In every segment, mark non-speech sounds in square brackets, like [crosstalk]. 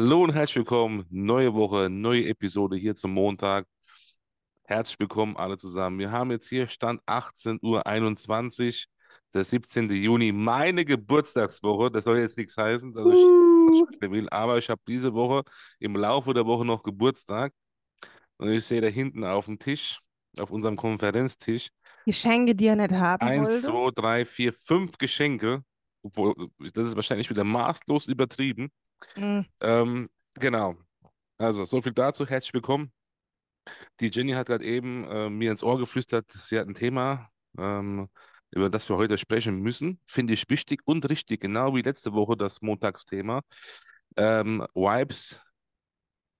Hallo und herzlich willkommen. Neue Woche, neue Episode hier zum Montag. Herzlich willkommen alle zusammen. Wir haben jetzt hier Stand 18.21 Uhr, der 17. Juni, meine Geburtstagswoche. Das soll jetzt nichts heißen, dass ich will, aber ich habe diese Woche im Laufe der Woche noch Geburtstag. Und ich sehe da hinten auf dem Tisch, auf unserem Konferenztisch. Geschenke, die ihr nicht haben Eins, zwei, drei, vier, fünf Geschenke. Obwohl, das ist wahrscheinlich wieder maßlos übertrieben. Mhm. Ähm, genau. Also, so viel dazu. Herzlich willkommen. Die Jenny hat gerade eben äh, mir ins Ohr geflüstert, sie hat ein Thema, ähm, über das wir heute sprechen müssen. Finde ich wichtig und richtig, genau wie letzte Woche das Montagsthema. Ähm, Vibes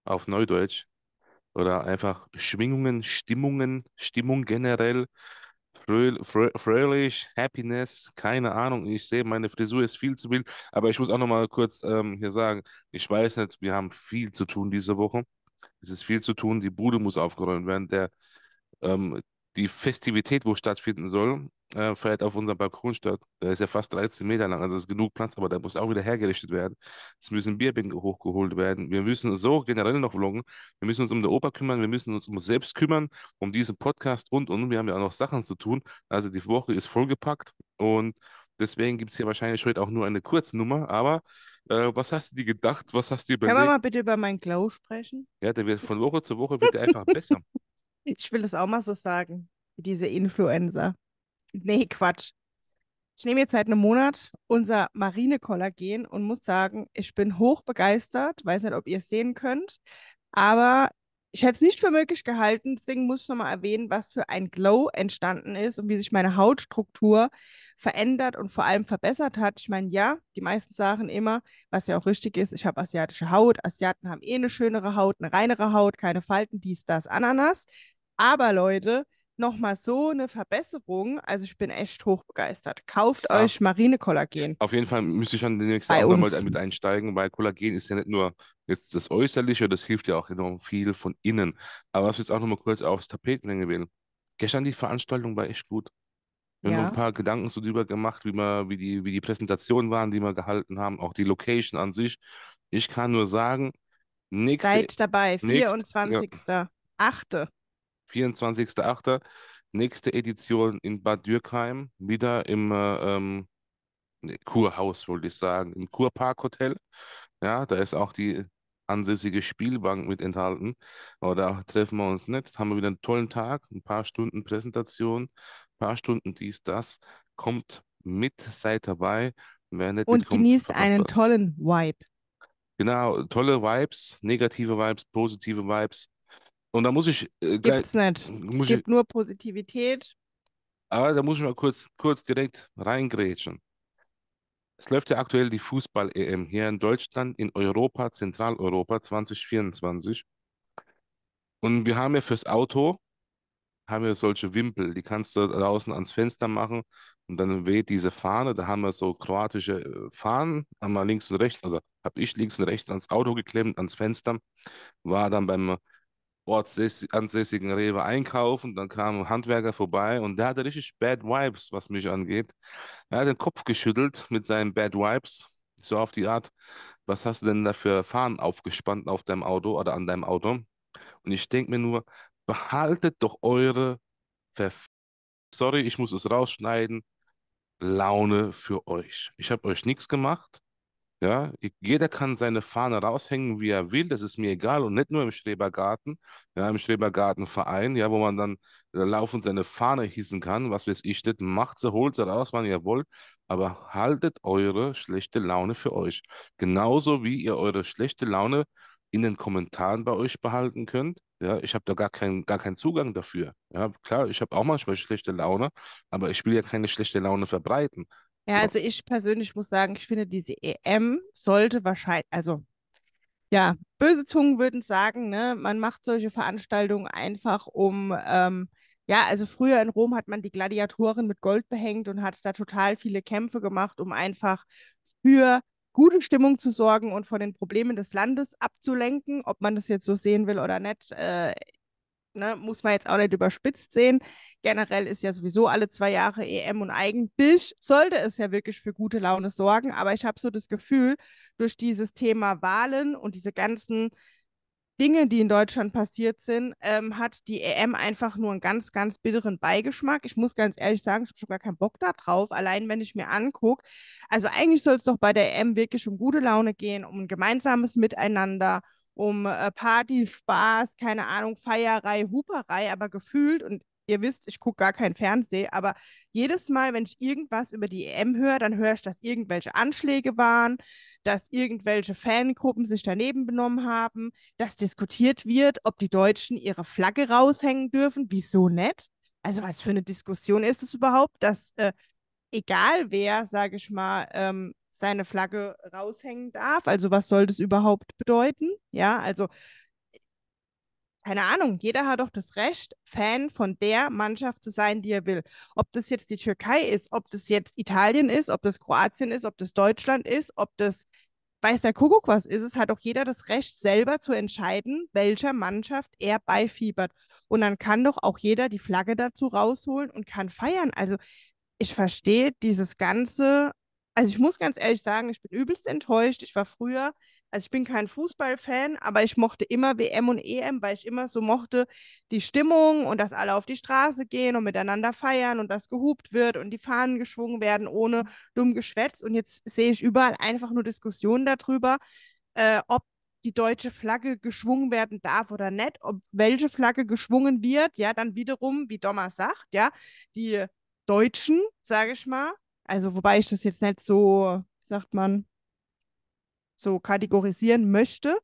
auf Neudeutsch oder einfach Schwingungen, Stimmungen, Stimmung generell fröhlich, Happiness, keine Ahnung. Ich sehe, meine Frisur ist viel zu wild. Aber ich muss auch nochmal kurz ähm, hier sagen, ich weiß nicht, wir haben viel zu tun diese Woche. Es ist viel zu tun, die Bude muss aufgeräumt werden. Der ähm, die Festivität, wo stattfinden soll, äh, feiert auf unserem Balkon statt. Der ist ja fast 13 Meter lang, also ist genug Platz, aber da muss auch wieder hergerichtet werden. Es müssen Bierbänke hochgeholt werden. Wir müssen so generell noch vloggen. Wir müssen uns um die Oper kümmern, wir müssen uns um uns selbst kümmern, um diesen Podcast und und. Wir haben ja auch noch Sachen zu tun. Also die Woche ist vollgepackt und deswegen gibt es hier wahrscheinlich heute auch nur eine Kurznummer, aber äh, was hast du dir gedacht? Was hast du überlegt? Können wir mal bitte über meinen Klau sprechen? Ja, der wird von Woche zu Woche bitte [laughs] einfach besser. Ich will das auch mal so sagen, wie diese Influencer. Nee, Quatsch. Ich nehme jetzt seit einem Monat unser Marine-Kollagen und muss sagen, ich bin hochbegeistert. Weiß nicht, ob ihr es sehen könnt, aber ich hätte es nicht für möglich gehalten. Deswegen muss ich nochmal erwähnen, was für ein Glow entstanden ist und wie sich meine Hautstruktur verändert und vor allem verbessert hat. Ich meine, ja, die meisten sagen immer, was ja auch richtig ist, ich habe asiatische Haut. Asiaten haben eh eine schönere Haut, eine reinere Haut, keine Falten, dies, das, Ananas. Aber Leute, nochmal so eine Verbesserung. Also ich bin echt hochbegeistert. Kauft ja. euch Marine-Kollagen. Auf jeden Fall müsste ich schon nächsten auch nochmal mit einsteigen, weil Kollagen ist ja nicht nur jetzt das Äußerliche, das hilft ja auch enorm viel von innen. Aber was ich jetzt auch nochmal kurz aufs Tapetenlänge bringen will. Gestern die Veranstaltung war echt gut. Wir ja. haben ein paar Gedanken so drüber gemacht, wie, man, wie, die, wie die Präsentationen waren, die wir gehalten haben, auch die Location an sich. Ich kann nur sagen, nächste, Seid dabei, 24.8. 24.8. Nächste Edition in Bad Dürkheim, wieder im äh, ähm, ne, Kurhaus, wollte ich sagen, im Kurparkhotel. Ja, da ist auch die ansässige Spielbank mit enthalten. Aber da treffen wir uns nicht. Haben wir wieder einen tollen Tag, ein paar Stunden Präsentation, ein paar Stunden dies, das. Kommt mit, seid dabei. Wer nicht Und genießt einen was. tollen Vibe. Genau, tolle Vibes, negative Vibes, positive Vibes. Und da muss ich äh, gleich. Gibt's nicht. es gibt ich, nur Positivität. Aber da muss ich mal kurz, kurz direkt reingrätschen. Es läuft ja aktuell die Fußball-EM hier in Deutschland, in Europa, Zentraleuropa 2024. Und wir haben ja fürs Auto haben wir solche Wimpel, die kannst du draußen ans Fenster machen und dann weht diese Fahne, da haben wir so kroatische äh, Fahnen, einmal links und rechts, also habe ich links und rechts ans Auto geklemmt, ans Fenster, war dann beim ortsansässigen Rewe einkaufen. Dann kam ein Handwerker vorbei und der hatte richtig Bad Vibes, was mich angeht. Er hat den Kopf geschüttelt mit seinen Bad Vibes, so auf die Art, was hast du denn da für Fahnen aufgespannt auf deinem Auto oder an deinem Auto? Und ich denke mir nur, behaltet doch eure Verf sorry, ich muss es rausschneiden, Laune für euch. Ich habe euch nichts gemacht. Ja, jeder kann seine Fahne raushängen, wie er will, das ist mir egal und nicht nur im Schrebergarten, ja, im Schrebergartenverein, ja, wo man dann äh, laufend seine Fahne hießen kann, was weiß ich, das macht sie, holt sie raus, wann ihr wollt, aber haltet eure schlechte Laune für euch. Genauso wie ihr eure schlechte Laune in den Kommentaren bei euch behalten könnt. Ja, ich habe da gar, kein, gar keinen Zugang dafür. Ja, klar, ich habe auch manchmal schlechte Laune, aber ich will ja keine schlechte Laune verbreiten. Ja, also ich persönlich muss sagen, ich finde, diese EM sollte wahrscheinlich, also ja, böse Zungen würden sagen, ne, man macht solche Veranstaltungen einfach um, ähm, ja, also früher in Rom hat man die Gladiatoren mit Gold behängt und hat da total viele Kämpfe gemacht, um einfach für gute Stimmung zu sorgen und von den Problemen des Landes abzulenken. Ob man das jetzt so sehen will oder nicht, äh, ne, muss man jetzt auch nicht überspitzt sehen. Generell ist ja sowieso alle zwei Jahre EM und eigentlich sollte es ja wirklich für gute Laune sorgen. Aber ich habe so das Gefühl, durch dieses Thema Wahlen und diese ganzen Dinge, die in Deutschland passiert sind, ähm, hat die EM einfach nur einen ganz, ganz bitteren Beigeschmack. Ich muss ganz ehrlich sagen, ich habe schon gar keinen Bock da drauf. Allein wenn ich mir angucke, also eigentlich soll es doch bei der EM wirklich um gute Laune gehen, um ein gemeinsames Miteinander, um äh, Party, Spaß, keine Ahnung, Feierei, Huperei, aber gefühlt, und ihr wisst, ich gucke gar kein Fernsehen, aber jedes Mal, wenn ich irgendwas über die EM höre, dann höre ich, dass irgendwelche Anschläge waren, dass irgendwelche Fangruppen sich daneben benommen haben, dass diskutiert wird, ob die Deutschen ihre Flagge raushängen dürfen. Wieso nicht? Also was für eine Diskussion ist es überhaupt, dass äh, egal wer, sage ich mal, ähm, seine Flagge raushängen darf. Also was soll das überhaupt bedeuten? Ja, also keine Ahnung, jeder hat doch das Recht, Fan von der Mannschaft zu sein, die er will. Ob das jetzt die Türkei ist, ob das jetzt Italien ist, ob das Kroatien ist, ob das Deutschland ist, ob das weiß der Kuckuck was ist, es hat doch jeder das Recht, selber zu entscheiden, welcher Mannschaft er beifiebert. Und dann kann doch auch jeder die Flagge dazu rausholen und kann feiern. Also ich verstehe dieses ganze also ich muss ganz ehrlich sagen, ich bin übelst enttäuscht. Ich war früher, also ich bin kein Fußballfan, aber ich mochte immer WM und EM, weil ich immer so mochte die Stimmung und dass alle auf die Straße gehen und miteinander feiern und dass gehupt wird und die Fahnen geschwungen werden ohne dumm Geschwätz. Und jetzt sehe ich überall einfach nur Diskussionen darüber, äh, ob die deutsche Flagge geschwungen werden darf oder nicht, ob welche Flagge geschwungen wird, ja, dann wiederum, wie Dommer sagt, ja, die Deutschen, sage ich mal, also, wobei ich das jetzt nicht so, sagt man, so kategorisieren möchte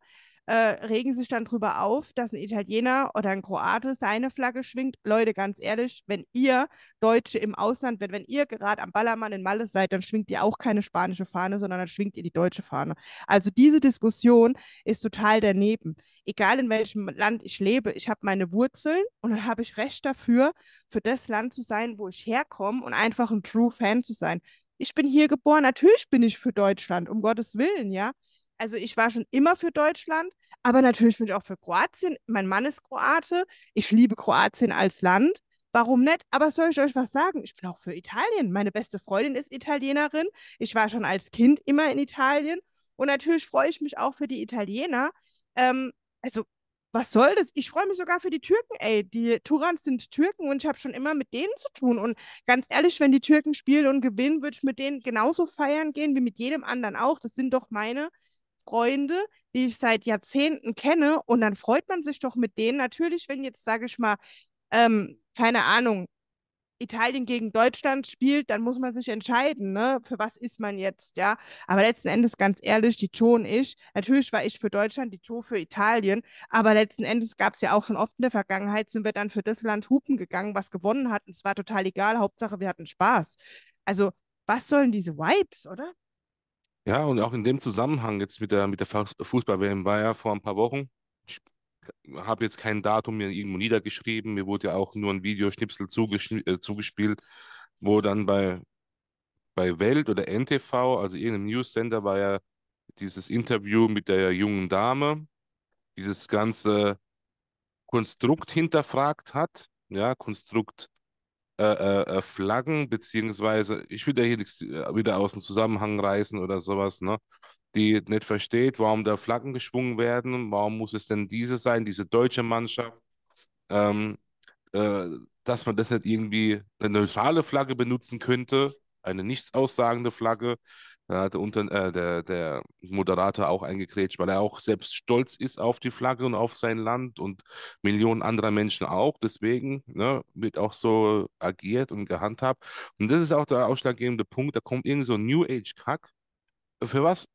äh, regen sich dann darüber auf, dass ein Italiener oder ein Kroate seine Flagge schwingt. Leute, ganz ehrlich, wenn ihr Deutsche im Ausland, wenn, wenn ihr gerade am Ballermann in Malle seid, dann schwingt ihr auch keine spanische Fahne, sondern dann schwingt ihr die deutsche Fahne. Also diese Diskussion ist total daneben. Egal in welchem Land ich lebe, ich habe meine Wurzeln und dann habe ich Recht dafür, für das Land zu sein, wo ich herkomme und einfach ein True Fan zu sein ich bin hier geboren, natürlich bin ich für Deutschland, um Gottes Willen, ja also ich war schon immer für Deutschland, aber natürlich bin ich auch für Kroatien. Mein Mann ist Kroate. Ich liebe Kroatien als Land. Warum nicht? Aber soll ich euch was sagen? Ich bin auch für Italien. Meine beste Freundin ist Italienerin. Ich war schon als Kind immer in Italien. Und natürlich freue ich mich auch für die Italiener. Ähm, also, was soll das? Ich freue mich sogar für die Türken, ey. Die Turans sind Türken und ich habe schon immer mit denen zu tun. Und ganz ehrlich, wenn die Türken spielen und gewinnen, würde ich mit denen genauso feiern gehen wie mit jedem anderen auch. Das sind doch meine Freunde, die ich seit Jahrzehnten kenne. Und dann freut man sich doch mit denen. Natürlich, wenn jetzt, sage ich mal, ähm, keine Ahnung, Italien gegen Deutschland spielt, dann muss man sich entscheiden, ne? Für was ist man jetzt, ja? Aber letzten Endes, ganz ehrlich, die Joe und ich, natürlich war ich für Deutschland, die Joe für Italien, aber letzten Endes gab es ja auch schon oft in der Vergangenheit, sind wir dann für das Land hupen gegangen, was gewonnen hat. Und es war total egal, Hauptsache wir hatten Spaß. Also, was sollen diese Vibes, oder? Ja, und auch in dem Zusammenhang jetzt mit der, mit der Fußball-WM war ja vor ein paar Wochen. Ich habe jetzt kein Datum mir irgendwo niedergeschrieben. Mir wurde ja auch nur ein Videoschnipsel äh, zugespielt, wo dann bei, bei Welt oder NTV, also irgendeinem News-Sender, war ja dieses Interview mit der jungen Dame, die das ganze Konstrukt hinterfragt hat. Ja, Konstrukt äh, äh, äh, Flaggen, beziehungsweise, ich will da hier nichts äh, wieder aus dem Zusammenhang reißen oder sowas, ne? die nicht versteht, warum da Flaggen geschwungen werden, warum muss es denn diese sein, diese deutsche Mannschaft, ähm, äh, dass man das nicht irgendwie eine neutrale Flagge benutzen könnte, eine nichts aussagende Flagge, da hat der, Unter äh, der, der Moderator auch eingekrätscht, weil er auch selbst stolz ist auf die Flagge und auf sein Land und Millionen anderer Menschen auch. Deswegen ne, wird auch so agiert und gehandhabt. Und das ist auch der ausschlaggebende Punkt. Da kommt irgend so ein New Age-Kack. Für was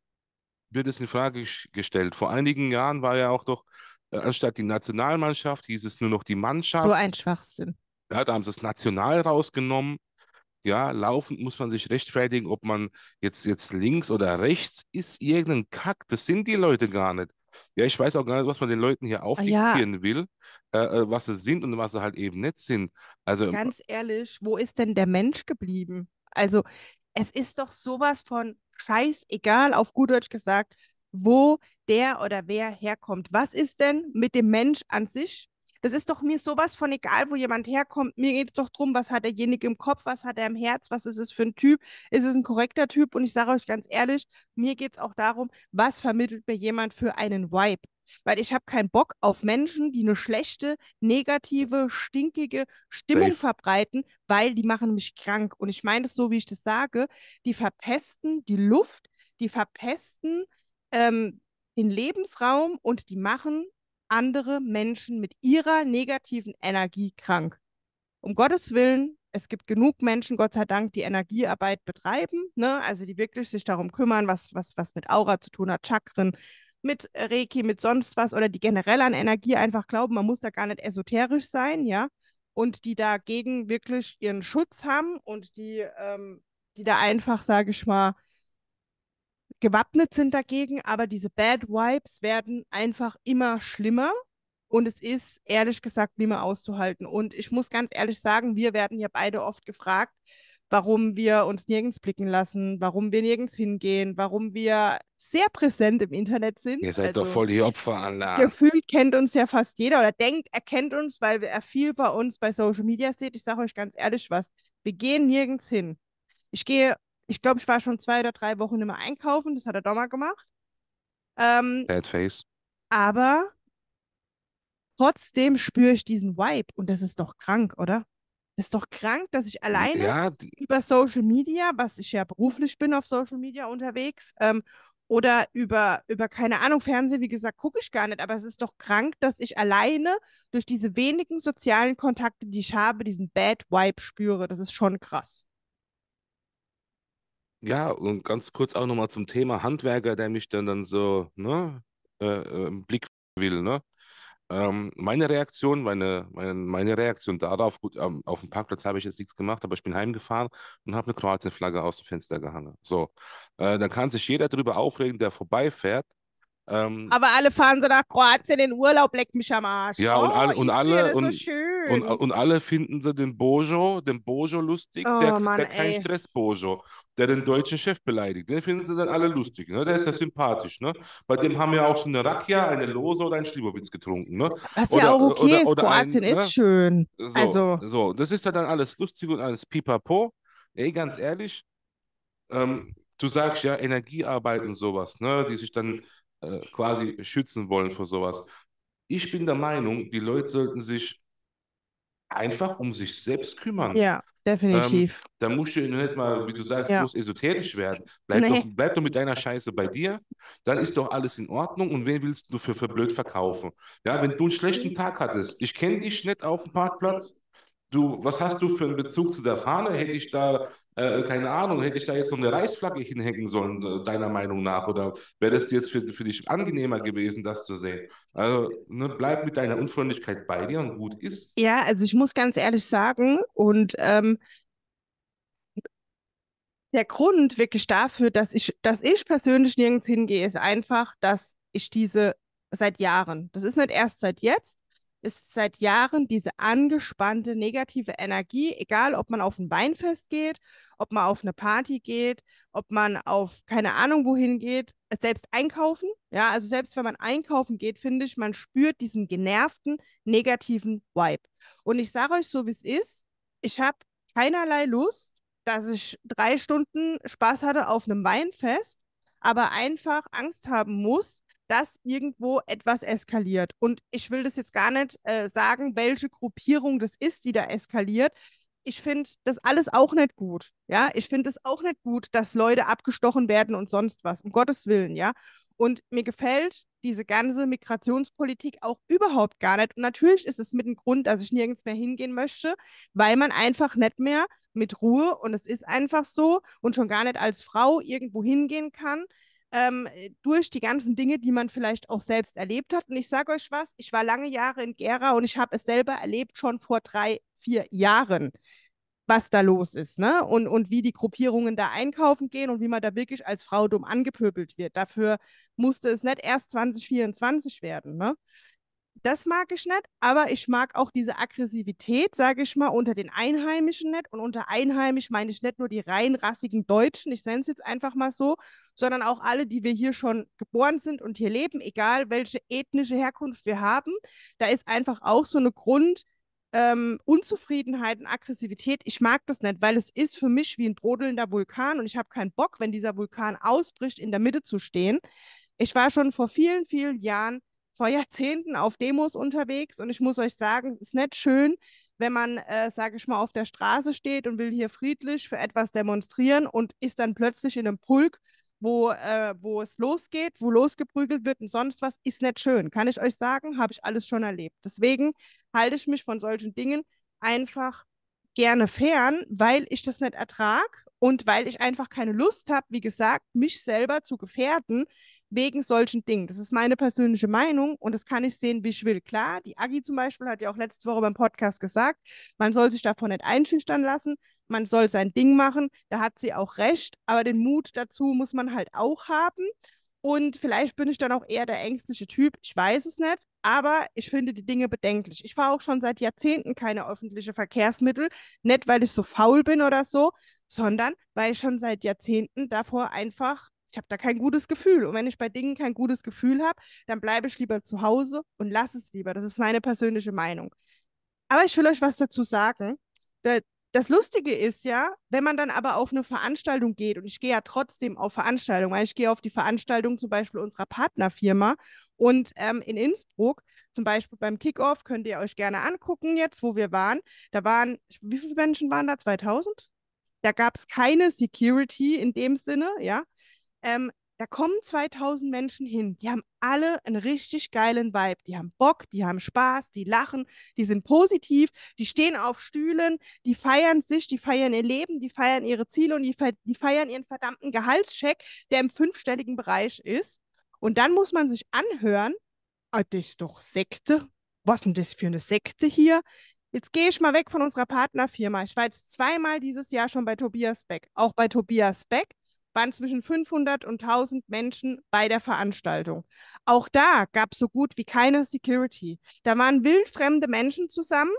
wird es in Frage gestellt? Vor einigen Jahren war ja auch doch, äh, anstatt die Nationalmannschaft, hieß es nur noch die Mannschaft. So ein Schwachsinn. Ja, da haben sie das National rausgenommen. Ja, laufend muss man sich rechtfertigen, ob man jetzt, jetzt links oder rechts ist, irgendein Kack. Das sind die Leute gar nicht. Ja, ich weiß auch gar nicht, was man den Leuten hier aufdiktieren ah, ja. will, äh, äh, was sie sind und was sie halt eben nicht sind. Also ähm, ganz ehrlich, wo ist denn der Mensch geblieben? Also es ist doch sowas von scheißegal, auf gut Deutsch gesagt, wo der oder wer herkommt. Was ist denn mit dem Mensch an sich das ist doch mir sowas von egal, wo jemand herkommt. Mir geht es doch darum, was hat derjenige im Kopf, was hat er im Herz, was ist es für ein Typ, ist es ein korrekter Typ? Und ich sage euch ganz ehrlich, mir geht es auch darum, was vermittelt mir jemand für einen Vibe weil ich habe keinen Bock auf Menschen, die eine schlechte, negative, stinkige Stimmung Safe. verbreiten, weil die machen mich krank. Und ich meine es so, wie ich das sage, die verpesten die Luft, die verpesten ähm, den Lebensraum und die machen andere Menschen mit ihrer negativen Energie krank. Um Gottes Willen, es gibt genug Menschen, Gott sei Dank, die Energiearbeit betreiben, ne? also die wirklich sich darum kümmern, was, was, was mit Aura zu tun hat, Chakren, mit Reiki, mit sonst was oder die generell an Energie einfach glauben, man muss da gar nicht esoterisch sein, ja, und die dagegen wirklich ihren Schutz haben und die, ähm, die da einfach, sage ich mal, gewappnet sind dagegen, aber diese Bad Vibes werden einfach immer schlimmer und es ist ehrlich gesagt nicht mehr auszuhalten. Und ich muss ganz ehrlich sagen, wir werden ja beide oft gefragt, warum wir uns nirgends blicken lassen, warum wir nirgends hingehen, warum wir sehr präsent im Internet sind. Ihr seid also, doch voll die Opferanlage. Gefühlt kennt uns ja fast jeder oder denkt, er kennt uns, weil er viel bei uns bei Social Media sieht. Ich sage euch ganz ehrlich was, wir gehen nirgends hin. Ich gehe ich glaube, ich war schon zwei oder drei Wochen immer einkaufen. Das hat er doch mal gemacht. Ähm, Bad Face. Aber trotzdem spüre ich diesen Vibe. Und das ist doch krank, oder? Das ist doch krank, dass ich alleine ja, über Social Media, was ich ja beruflich bin auf Social Media unterwegs, ähm, oder über, über, keine Ahnung, Fernsehen, wie gesagt, gucke ich gar nicht, aber es ist doch krank, dass ich alleine durch diese wenigen sozialen Kontakte, die ich habe, diesen Bad Vibe spüre. Das ist schon krass ja, und ganz kurz auch nochmal zum Thema Handwerker, der mich dann, dann so ne, äh, äh, im Blick will. Ne? Ähm, meine Reaktion, meine, meine, meine Reaktion darauf, gut, ähm, auf dem Parkplatz habe ich jetzt nichts gemacht, aber ich bin heimgefahren und habe eine Kroatienflagge aus dem Fenster gehangen. So, äh, da kann sich jeder darüber aufregen, der vorbeifährt. Ähm, aber alle fahren so nach Kroatien in Urlaub, leck mich am Arsch. Ja, und, oh, all, und alle, und, so und, und alle finden so den Bojo, den Bojo lustig, oh, der, Mann, der kein Stress Bojo, der den deutschen Chef beleidigt. Den ne? finden sie dann alle lustig, ne? Der ist ja sympathisch, ne? Bei dem haben wir auch schon eine Rakia, eine Lose oder einen Schlibowitz getrunken, ne? Was oder, ja auch okay oder, ist, oder Kroatien ein, ist ne? schön. So, also. so, das ist ja dann alles lustig und alles pipapo. Ey, ganz ehrlich, ähm, du sagst ja Energiearbeit und sowas, ne? Die sich dann äh, quasi schützen wollen vor sowas. Ich bin der Meinung, die Leute sollten sich einfach um sich selbst kümmern. Ja, definitiv. Ähm, dann musst du nicht halt mal, wie du sagst, ja. muss esoterisch werden. Bleib, nee. doch, bleib doch mit deiner Scheiße bei dir, dann ist doch alles in Ordnung und wen willst du für, für blöd verkaufen? Ja, wenn du einen schlechten Tag hattest, ich kenne dich nicht auf dem Parkplatz, du, was hast du für einen Bezug zu der Fahne? Hätte ich da äh, keine Ahnung, hätte ich da jetzt so eine Reichsflagge hinhängen sollen, äh, deiner Meinung nach? Oder wäre das jetzt für, für dich angenehmer gewesen, das zu sehen? Also ne, bleib mit deiner Unfreundlichkeit bei dir und gut ist. Ja, also ich muss ganz ehrlich sagen, und ähm, der Grund wirklich dafür, dass ich, dass ich persönlich nirgends hingehe, ist einfach, dass ich diese seit Jahren, das ist nicht erst seit jetzt, ist seit Jahren diese angespannte negative Energie, egal ob man auf ein Weinfest geht, ob man auf eine Party geht, ob man auf keine Ahnung wohin geht, selbst einkaufen. Ja, also selbst wenn man einkaufen geht, finde ich, man spürt diesen genervten negativen Vibe. Und ich sage euch so, wie es ist, ich habe keinerlei Lust, dass ich drei Stunden Spaß hatte auf einem Weinfest, aber einfach Angst haben muss, dass irgendwo etwas eskaliert. Und ich will das jetzt gar nicht äh, sagen, welche Gruppierung das ist, die da eskaliert. Ich finde das alles auch nicht gut. Ja, ich finde es auch nicht gut, dass Leute abgestochen werden und sonst was, um Gottes Willen, ja. Und mir gefällt diese ganze Migrationspolitik auch überhaupt gar nicht. Und natürlich ist es mit dem Grund, dass ich nirgends mehr hingehen möchte, weil man einfach nicht mehr mit Ruhe, und es ist einfach so, und schon gar nicht als Frau irgendwo hingehen kann, ähm, äh, durch die ganzen Dinge, die man vielleicht auch selbst erlebt hat. Und ich sage euch was, ich war lange Jahre in Gera und ich habe es selber erlebt, schon vor drei, vier Jahren, was da los ist, ne? Und, und wie die Gruppierungen da einkaufen gehen und wie man da wirklich als Frau dumm angepöbelt wird. Dafür musste es nicht erst 2024 werden, ne? das mag ich nicht, aber ich mag auch diese Aggressivität, sage ich mal, unter den Einheimischen nicht. Und unter Einheimisch meine ich nicht nur die rein rassigen Deutschen, ich nenne es jetzt einfach mal so, sondern auch alle, die wir hier schon geboren sind und hier leben, egal welche ethnische Herkunft wir haben. Da ist einfach auch so eine Grundunzufriedenheit Ähm, und Aggressivität, ich mag das nicht, weil es ist für mich wie ein brodelnder Vulkan und ich habe keinen Bock, wenn dieser Vulkan ausbricht, in der Mitte zu stehen. Ich war schon vor vielen, vielen Jahren vor Jahrzehnten auf Demos unterwegs und ich muss euch sagen, es ist nicht schön, wenn man, äh, sage ich mal, auf der Straße steht und will hier friedlich für etwas demonstrieren und ist dann plötzlich in einem Pulk, wo, äh, wo es losgeht, wo losgeprügelt wird und sonst was, ist nicht schön. Kann ich euch sagen, habe ich alles schon erlebt. Deswegen halte ich mich von solchen Dingen einfach gerne fern, weil ich das nicht ertrage und weil ich einfach keine Lust habe, wie gesagt, mich selber zu gefährden, wegen solchen Dingen. Das ist meine persönliche Meinung und das kann ich sehen, wie ich will. Klar, die Agi zum Beispiel hat ja auch letzte Woche beim Podcast gesagt, man soll sich davon nicht einschüchtern lassen, man soll sein Ding machen, da hat sie auch recht, aber den Mut dazu muss man halt auch haben. Und vielleicht bin ich dann auch eher der ängstliche Typ, ich weiß es nicht, aber ich finde die Dinge bedenklich. Ich fahre auch schon seit Jahrzehnten keine öffentlichen Verkehrsmittel, nicht weil ich so faul bin oder so, sondern weil ich schon seit Jahrzehnten davor einfach ich habe da kein gutes Gefühl. Und wenn ich bei Dingen kein gutes Gefühl habe, dann bleibe ich lieber zu Hause und lasse es lieber. Das ist meine persönliche Meinung. Aber ich will euch was dazu sagen. Das Lustige ist ja, wenn man dann aber auf eine Veranstaltung geht, und ich gehe ja trotzdem auf Veranstaltungen, weil ich gehe auf die Veranstaltung zum Beispiel unserer Partnerfirma und ähm, in Innsbruck, zum Beispiel beim Kickoff, könnt ihr euch gerne angucken jetzt, wo wir waren. Da waren, wie viele Menschen waren da? 2000? Da gab es keine Security in dem Sinne, ja. Ähm, da kommen 2000 Menschen hin. Die haben alle einen richtig geilen Vibe. Die haben Bock, die haben Spaß, die lachen, die sind positiv, die stehen auf Stühlen, die feiern sich, die feiern ihr Leben, die feiern ihre Ziele und die, fe die feiern ihren verdammten Gehaltscheck, der im fünfstelligen Bereich ist. Und dann muss man sich anhören, ah, das ist doch Sekte. Was denn das für eine Sekte hier? Jetzt gehe ich mal weg von unserer Partnerfirma. Ich war jetzt zweimal dieses Jahr schon bei Tobias Beck, auch bei Tobias Beck waren zwischen 500 und 1000 Menschen bei der Veranstaltung. Auch da gab es so gut wie keine Security. Da waren wildfremde Menschen zusammen,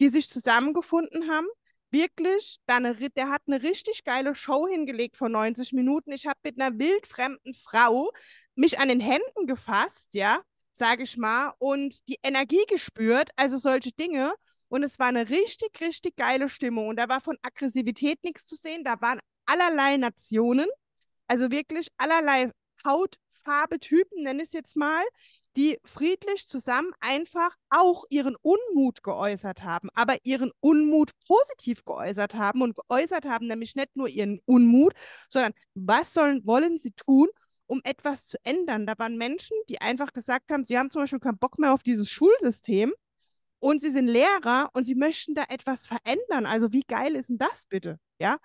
die sich zusammengefunden haben. Wirklich, da eine, der hat eine richtig geile Show hingelegt von 90 Minuten. Ich habe mit einer wildfremden Frau mich an den Händen gefasst, ja, sage ich mal, und die Energie gespürt, also solche Dinge. Und es war eine richtig, richtig geile Stimmung. Und da war von Aggressivität nichts zu sehen. Da waren allerlei Nationen, also wirklich allerlei Hautfarbe, Typen, nenne ich es jetzt mal, die friedlich zusammen einfach auch ihren Unmut geäußert haben, aber ihren Unmut positiv geäußert haben und geäußert haben nämlich nicht nur ihren Unmut, sondern was sollen, wollen sie tun, um etwas zu ändern. Da waren Menschen, die einfach gesagt haben, sie haben zum Beispiel keinen Bock mehr auf dieses Schulsystem und sie sind Lehrer und sie möchten da etwas verändern. Also wie geil ist denn das bitte? Ja.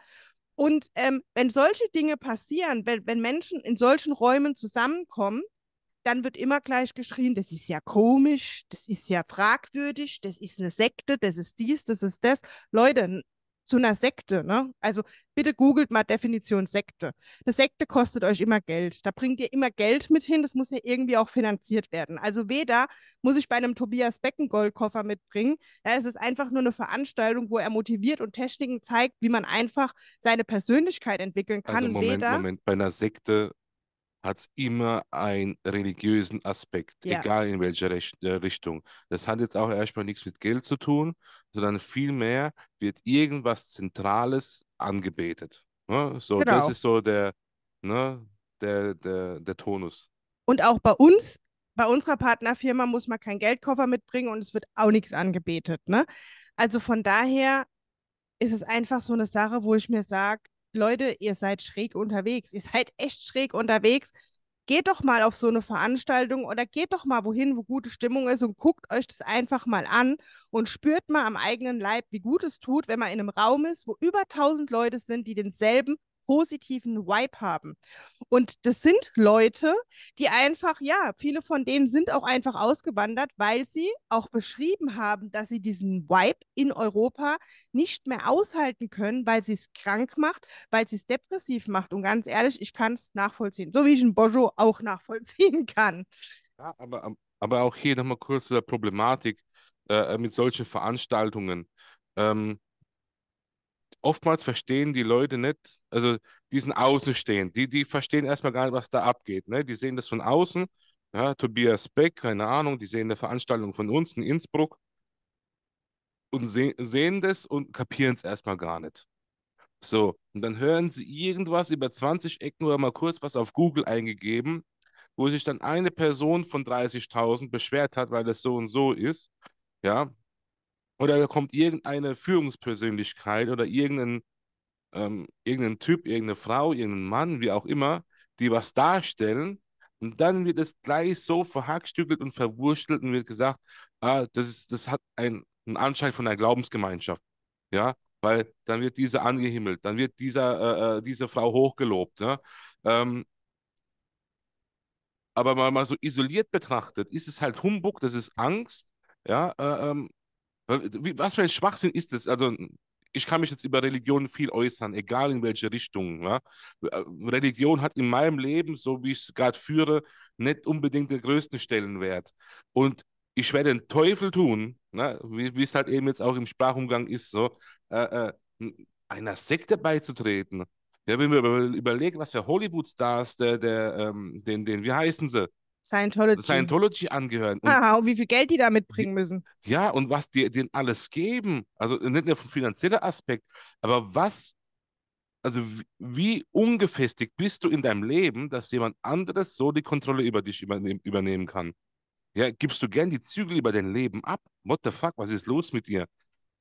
Und ähm, wenn solche Dinge passieren, wenn, wenn Menschen in solchen Räumen zusammenkommen, dann wird immer gleich geschrien, das ist ja komisch, das ist ja fragwürdig, das ist eine Sekte, das ist dies, das ist das. Leute, zu einer Sekte. Ne? Also bitte googelt mal Definition Sekte. Eine Sekte kostet euch immer Geld. Da bringt ihr immer Geld mit hin. Das muss ja irgendwie auch finanziert werden. Also weder muss ich bei einem Tobias Beckengold-Koffer mitbringen. Ja, es ist einfach nur eine Veranstaltung, wo er motiviert und Techniken zeigt, wie man einfach seine Persönlichkeit entwickeln also kann. Also Moment, weder Moment. Bei einer Sekte hat es immer einen religiösen Aspekt, ja. egal in welcher Rech äh, Richtung. Das hat jetzt auch erstmal nichts mit Geld zu tun, sondern vielmehr wird irgendwas Zentrales angebetet. Ne? So, genau. das ist so der, ne, der, der, der Tonus. Und auch bei uns, bei unserer Partnerfirma muss man keinen Geldkoffer mitbringen und es wird auch nichts angebetet. Ne? Also von daher ist es einfach so eine Sache, wo ich mir sage, Leute, ihr seid schräg unterwegs. Ihr seid echt schräg unterwegs. Geht doch mal auf so eine Veranstaltung oder geht doch mal wohin, wo gute Stimmung ist und guckt euch das einfach mal an und spürt mal am eigenen Leib, wie gut es tut, wenn man in einem Raum ist, wo über 1000 Leute sind, die denselben positiven Vibe haben. Und das sind Leute, die einfach, ja, viele von denen sind auch einfach ausgewandert, weil sie auch beschrieben haben, dass sie diesen Vibe in Europa nicht mehr aushalten können, weil sie es krank macht, weil sie es depressiv macht. Und ganz ehrlich, ich kann es nachvollziehen, so wie ich ein Bojo auch nachvollziehen [laughs] kann. Ja, aber, ähm, aber auch hier nochmal kurz zur Problematik äh, mit solchen Veranstaltungen. Ähm, oftmals verstehen die Leute nicht, also die sind außenstehend, die, die verstehen erstmal gar nicht, was da abgeht. Ne? Die sehen das von außen, ja, Tobias Beck, keine Ahnung, die sehen eine Veranstaltung von uns in Innsbruck und se sehen das und kapieren es erstmal gar nicht. So, und dann hören sie irgendwas über 20 Ecken oder mal kurz was auf Google eingegeben, wo sich dann eine Person von 30.000 beschwert hat, weil das so und so ist. Ja, oder kommt irgendeine Führungspersönlichkeit oder irgendein, ähm, irgendein Typ, irgendeine Frau, irgendein Mann, wie auch immer, die was darstellen. Und dann wird es gleich so verhackstückelt und verwurstelt und wird gesagt, ah, das, ist, das hat ein, einen Anschein von einer Glaubensgemeinschaft. Ja, weil dann wird diese angehimmelt, dann wird dieser, äh, äh, diese Frau hochgelobt. Ne? Ähm, aber mal, mal so isoliert betrachtet, ist es halt Humbug, das ist Angst, ja, äh, ähm, was für ein Schwachsinn ist das? Also, ich kann mich jetzt über Religion viel äußern, egal in welche Richtung. Ja. Äh, Religion hat in meinem Leben, so wie ich es gerade führe, nicht unbedingt den größten Stellenwert. Und ich werde den Teufel tun, ne, wie es halt eben jetzt auch im Sprachumgang ist, so, äh, äh einer Sekte beizutreten. Ja, wenn wir überlegen, was für Hollywood-Stars, der, der, ähm, den, den, wie heißen sie? Scientology. Scientology angehören. Und Aha, und wie viel Geld die da mitbringen müssen. Ja, und was die denen alles geben. Also nicht nur vom finanziellen Aspekt, aber was, also wie, wie ungefestigt bist du in deinem Leben, dass jemand anderes so die Kontrolle über dich übernehm, übernehmen kann? Ja, gibst du gern die Zügel über dein Leben ab? What the fuck, was ist los mit dir?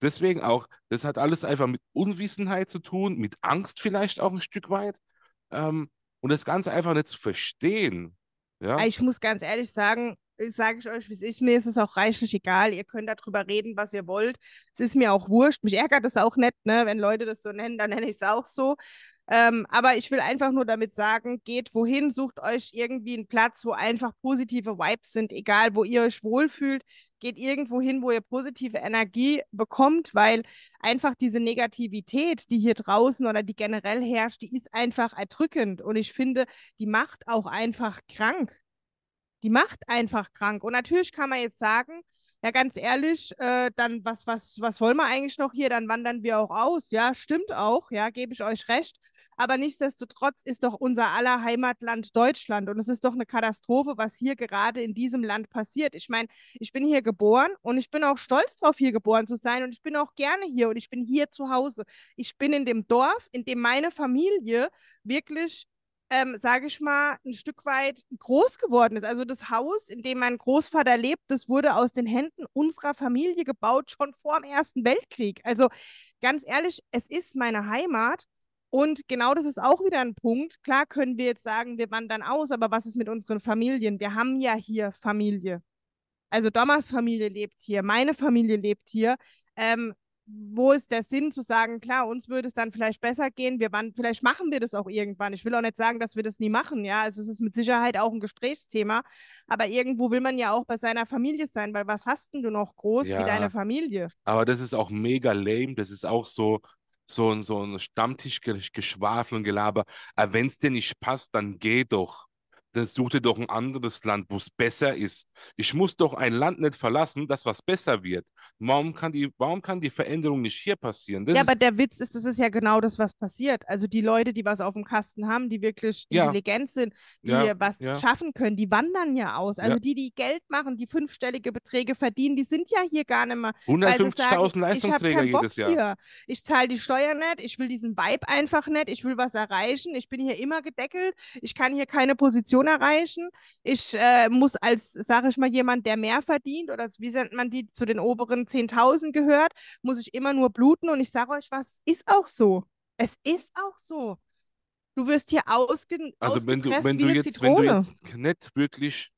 Deswegen auch, das hat alles einfach mit Unwissenheit zu tun, mit Angst vielleicht auch ein Stück weit. Ähm, und das Ganze einfach nicht zu verstehen, ja. Ich muss ganz ehrlich sagen, äh, sage ich euch, wie es ist, mir ist es auch reichlich egal. Ihr könnt darüber reden, was ihr wollt. Es ist mir auch wurscht. Mich ärgert das auch nicht, ne? Wenn Leute das so nennen, dann nenne ich es auch so. Ähm, aber ich will einfach nur damit sagen, geht wohin, sucht euch irgendwie einen Platz, wo einfach positive Vibes sind, egal wo ihr euch wohlfühlt, geht irgendwo hin, wo ihr positive Energie bekommt, weil einfach diese Negativität, die hier draußen oder die generell herrscht, die ist einfach erdrückend und ich finde, die macht auch einfach krank. Die macht einfach krank. Und natürlich kann man jetzt sagen, ja, ganz ehrlich, äh, dann was, was, was wollen wir eigentlich noch hier? Dann wandern wir auch aus. Ja, stimmt auch. Ja, gebe ich euch recht. Aber nichtsdestotrotz ist doch unser aller Heimatland Deutschland und es ist doch eine Katastrophe, was hier gerade in diesem Land passiert. Ich meine, ich bin hier geboren und ich bin auch stolz darauf, hier geboren zu sein und ich bin auch gerne hier und ich bin hier zu Hause. Ich bin in dem Dorf, in dem meine Familie wirklich ähm, sage ich mal, ein Stück weit groß geworden ist. Also das Haus, in dem mein Großvater lebt, das wurde aus den Händen unserer Familie gebaut, schon vor dem Ersten Weltkrieg. Also ganz ehrlich, es ist meine Heimat und genau das ist auch wieder ein Punkt. Klar können wir jetzt sagen, wir wandern aus, aber was ist mit unseren Familien? Wir haben ja hier Familie. Also Dommers Familie lebt hier, meine Familie lebt hier. Ähm, wo ist der Sinn zu sagen, klar, uns würde es dann vielleicht besser gehen, wir waren, vielleicht machen wir das auch irgendwann. Ich will auch nicht sagen, dass wir das nie machen, ja. Also es ist mit Sicherheit auch ein Gesprächsthema, aber irgendwo will man ja auch bei seiner Familie sein, weil was hast denn du noch groß ja, wie deine Familie? Aber das ist auch mega lame, das ist auch so, so ein, so ein Stammtischgeschwafel und Gelaber. Aber wenn es dir nicht passt, dann geh doch dann such dir doch ein anderes Land, wo es besser ist. Ich muss doch ein Land nicht verlassen, das was besser wird. Warum kann die, warum kann die Veränderung nicht hier passieren? Das ja, aber der Witz ist, das ist ja genau das, was passiert. Also die Leute, die was auf dem Kasten haben, die wirklich ja. intelligent sind, die ja, was ja. schaffen können, die wandern ja aus. Also die, die Geld machen, die fünfstellige Beträge verdienen, die sind ja hier gar nicht mehr. 150.000 also Leistungsträger jedes Jahr. Hier. Ich zahle die Steuern nicht, ich will diesen Vibe einfach nicht, ich will was erreichen, ich bin hier immer gedeckelt, ich kann hier keine Position Position erreichen. Ich äh, muss als, sage ich mal, jemand, der mehr verdient oder wie sagt man die, zu den oberen 10.000 gehört, muss ich immer nur bluten. Und ich sage euch was, ist auch so. Es ist auch so. Du wirst hier ausgen also wenn du, wenn du jetzt, Wenn du jetzt nicht wirklich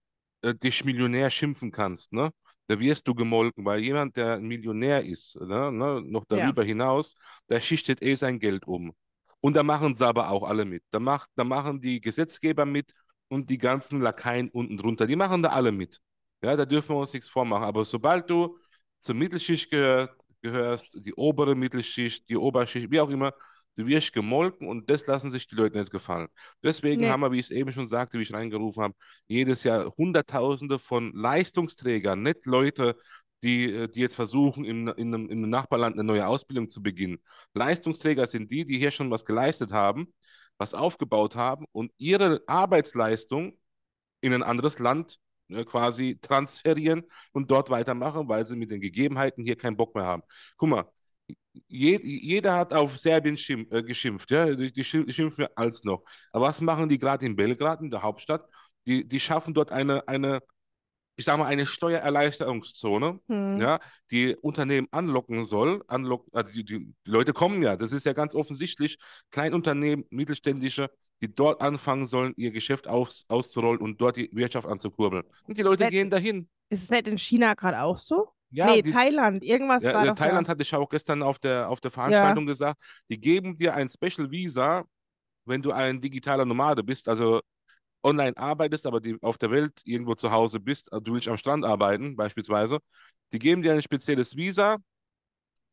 äh, dich Millionär schimpfen kannst, ne? da wirst du gemolken, weil jemand, der ein Millionär ist, ne, ne, noch darüber ja. hinaus, der schichtet eh sein Geld um. Und da machen sie aber auch alle mit. Da, macht, da machen die Gesetzgeber mit, und die ganzen Lakaien unten drunter. Die machen da alle mit. Ja, da dürfen wir uns nichts vormachen. Aber sobald du zur Mittelschicht gehört, gehörst, die obere Mittelschicht, die Oberschicht, wie auch immer, du wirst gemolken und das lassen sich die Leute nicht gefallen. Deswegen nee. haben wir, wie ich es eben schon sagte, wie ich reingerufen habe, jedes Jahr Hunderttausende von Leistungsträgern, nicht Leute, die, äh, die jetzt versuchen, im, in, einem, im Nachbarland eine neue Ausbildung zu beginnen. Leistungsträger sind die, die hier schon was geleistet haben was aufgebaut haben und ihre Arbeitsleistung in ein anderes Land ne, quasi transferieren und dort weitermachen, weil sie mit den Gegebenheiten hier keinen Bock mehr haben. Guck mal, je, jeder hat auf Serbien schimpf, äh, geschimpft, ja? die, die schimpfen als noch. Aber was machen die gerade in Belgrad, in der Hauptstadt? Die, die schaffen dort eine, eine ich sage mal, eine Steuererleichterungszone, hm. ja, die Unternehmen anlocken soll. Anlocken, also die, die, Leute kommen ja, das ist ja ganz offensichtlich. Kleinunternehmen, mittelständische, die dort anfangen sollen, ihr Geschäft aus, auszurollen und dort die Wirtschaft anzukurbeln. Und die Leute das gehen dahin. Ist es nicht in China gerade auch so? Ja, nee, die, Thailand, irgendwas ja, war ja, Thailand da. hatte ich auch gestern auf der, auf der Veranstaltung ja. gesagt, die geben dir ein Special Visa, wenn du ein digitaler Nomade bist, also online arbeitest, aber die auf der Welt irgendwo zu Hause bist, also du willst am Strand arbeiten beispielsweise, die geben dir ein spezielles Visa,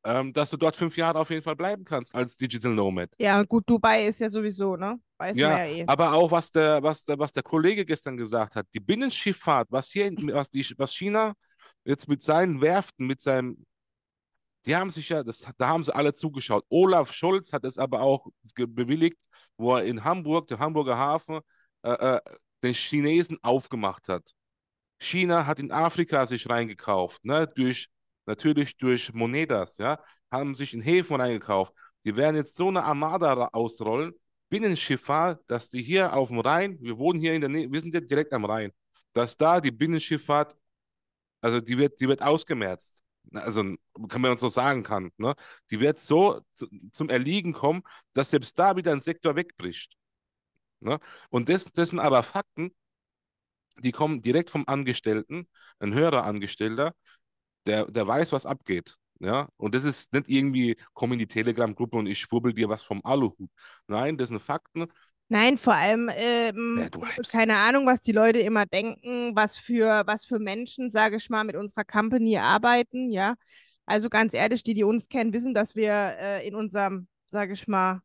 ähm, dass du dort fünf Jahre auf jeden Fall bleiben kannst als Digital Nomad. Ja, gut, Dubai ist ja sowieso, ne? Weiß ja, ja eh. Aber auch was der, was, der, was der Kollege gestern gesagt hat, die Binnenschifffahrt, was hier, was, die, was China jetzt mit seinen Werften, mit seinem die haben sich ja, das, da haben sie alle zugeschaut. Olaf Scholz hat es aber auch bewilligt, wo er in Hamburg, der Hamburger Hafen, äh, äh, den Chinesen aufgemacht hat. China hat in Afrika sich reingekauft, ne? durch, natürlich durch Monedas, ja? haben sich in Häfen reingekauft. Die werden jetzt so eine Armada ausrollen, Binnenschifffahrt, dass die hier auf dem Rhein, wir wohnen hier in der Nähe, wir sind ja direkt am Rhein, dass da die Binnenschifffahrt, also die wird, die wird ausgemerzt. Also kann man so sagen kann, ne? Die wird so zu, zum Erliegen kommen, dass selbst da wieder ein Sektor wegbricht. Ne? Und das, das sind aber Fakten, die kommen direkt vom Angestellten, ein höherer Angestellter, der, der weiß, was abgeht. Ja, und das ist nicht irgendwie, komm in die Telegram-Gruppe und ich schwurbel dir was vom Aluhut. Nein, das sind Fakten. Nein, vor allem ähm, ja, keine Ahnung, was die Leute immer denken, was für, was für Menschen, sage ich mal, mit unserer Company arbeiten, ja. Also ganz ehrlich, die, die uns kennen, wissen, dass wir äh, in unserem, sage ich mal,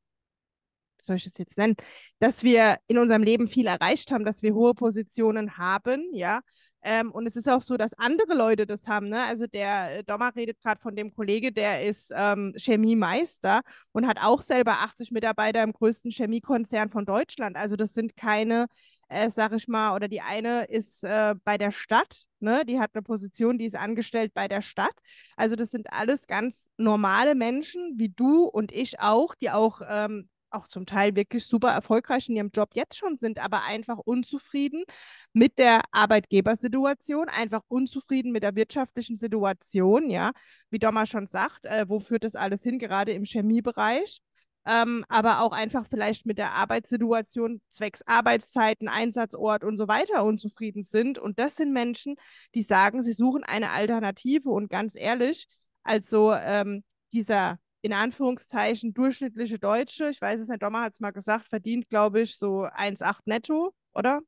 soll ich es jetzt nennen, dass wir in unserem Leben viel erreicht haben, dass wir hohe Positionen haben, ja. Ähm, und es ist auch so, dass andere Leute das haben, ne? Also der äh, Dommer redet gerade von dem Kollege, der ist ähm, Chemiemeister und hat auch selber 80 Mitarbeiter im größten Chemiekonzern von Deutschland. Also das sind keine, äh, sag ich mal, oder die eine ist äh, bei der Stadt, ne? Die hat eine Position, die ist angestellt bei der Stadt. Also das sind alles ganz normale Menschen wie du und ich auch, die auch ähm, auch zum Teil wirklich super erfolgreich in ihrem Job jetzt schon sind, aber einfach unzufrieden mit der Arbeitgebersituation, einfach unzufrieden mit der wirtschaftlichen Situation, ja, wie Dommer schon sagt, äh, wo führt das alles hin, gerade im Chemiebereich. Ähm, aber auch einfach vielleicht mit der Arbeitssituation zwecks Arbeitszeiten, Einsatzort und so weiter unzufrieden sind. Und das sind Menschen, die sagen, sie suchen eine Alternative. Und ganz ehrlich, also ähm, dieser in Anführungszeichen durchschnittliche Deutsche, ich weiß es nicht, Dommer hat es mal gesagt, verdient, glaube ich, so 1,8 netto, oder?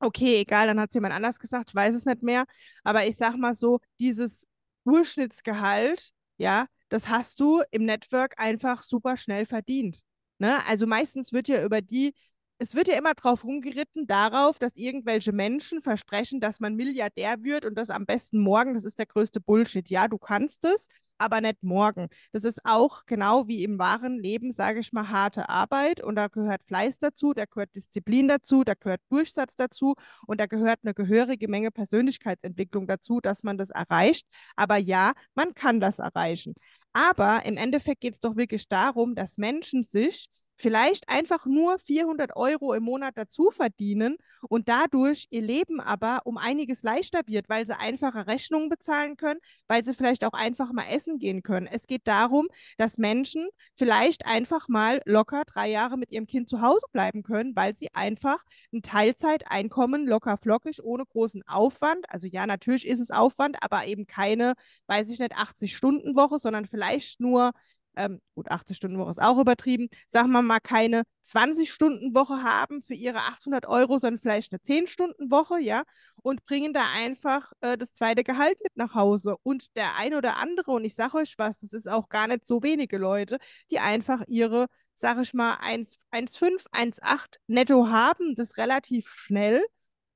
Okay, egal, dann hat es jemand anders gesagt, ich weiß es nicht mehr. Aber ich sag mal so, dieses Durchschnittsgehalt, ja, das hast du im Network einfach super schnell verdient. Ne? Also meistens wird ja über die es wird ja immer drauf rumgeritten, darauf, dass irgendwelche Menschen versprechen, dass man Milliardär wird und das am besten morgen. Das ist der größte Bullshit. Ja, du kannst es, aber nicht morgen. Das ist auch genau wie im wahren Leben, sage ich mal, harte Arbeit. Und da gehört Fleiß dazu, da gehört Disziplin dazu, da gehört Durchsatz dazu und da gehört eine gehörige Menge Persönlichkeitsentwicklung dazu, dass man das erreicht. Aber ja, man kann das erreichen. Aber im Endeffekt geht es doch wirklich darum, dass Menschen sich vielleicht einfach nur 400 Euro im Monat dazu verdienen und dadurch ihr Leben aber um einiges leichter wird, weil sie einfache Rechnungen bezahlen können, weil sie vielleicht auch einfach mal essen gehen können. Es geht darum, dass Menschen vielleicht einfach mal locker drei Jahre mit ihrem Kind zu Hause bleiben können, weil sie einfach ein Teilzeiteinkommen locker flockig, ohne großen Aufwand, also ja, natürlich ist es Aufwand, aber eben keine, weiß ich nicht, 80-Stunden-Woche, sondern vielleicht nur ähm, gut, 80-Stunden-Woche ist auch übertrieben, sagen wir mal, keine 20-Stunden-Woche haben für ihre 800 Euro, sondern vielleicht eine 10-Stunden-Woche, ja, und bringen da einfach äh, das zweite Gehalt mit nach Hause. Und der ein oder andere, und ich sage euch was, das ist auch gar nicht so wenige Leute, die einfach ihre, sag ich mal, 1,5, 1,8 netto haben, das relativ schnell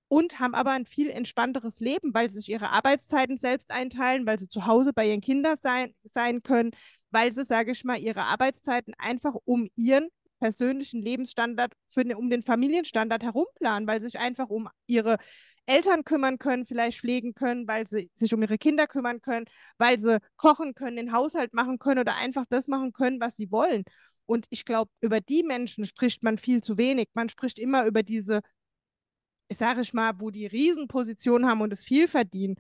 und haben aber ein viel entspannteres Leben, weil sie sich ihre Arbeitszeiten selbst einteilen, weil sie zu Hause bei ihren Kindern sein, sein können, weil sie, sage ich mal, ihre Arbeitszeiten einfach um ihren persönlichen Lebensstandard, für, um den Familienstandard herumplanen, weil sie sich einfach um ihre Eltern kümmern können, vielleicht pflegen können, weil sie sich um ihre Kinder kümmern können, weil sie kochen können, den Haushalt machen können oder einfach das machen können, was sie wollen. Und ich glaube, über die Menschen spricht man viel zu wenig. Man spricht immer über diese ich sage ich mal, wo die Riesenpositionen haben und es viel verdienen.